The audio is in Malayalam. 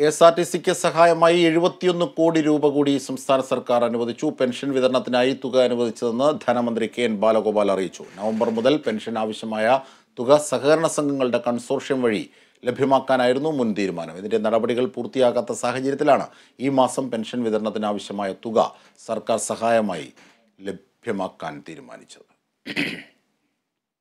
കെ എസ് ആർ ടി സിക്ക് സഹായമായി എഴുപത്തിയൊന്ന് കോടി രൂപ കൂടി സംസ്ഥാന സർക്കാർ അനുവദിച്ചു പെൻഷൻ വിതരണത്തിനായി തുക അനുവദിച്ചതെന്ന് ധനമന്ത്രി കെ എൻ ബാലഗോപാൽ അറിയിച്ചു നവംബർ മുതൽ പെൻഷൻ ആവശ്യമായ തുക സഹകരണ സംഘങ്ങളുടെ കൺസോർഷ്യം വഴി ലഭ്യമാക്കാനായിരുന്നു മുൻ തീരുമാനം ഇതിൻ്റെ നടപടികൾ പൂർത്തിയാകാത്ത സാഹചര്യത്തിലാണ് ഈ മാസം പെൻഷൻ വിതരണത്തിനാവശ്യമായ തുക സർക്കാർ സഹായമായി ലഭ്യമാക്കാൻ തീരുമാനിച്ചത്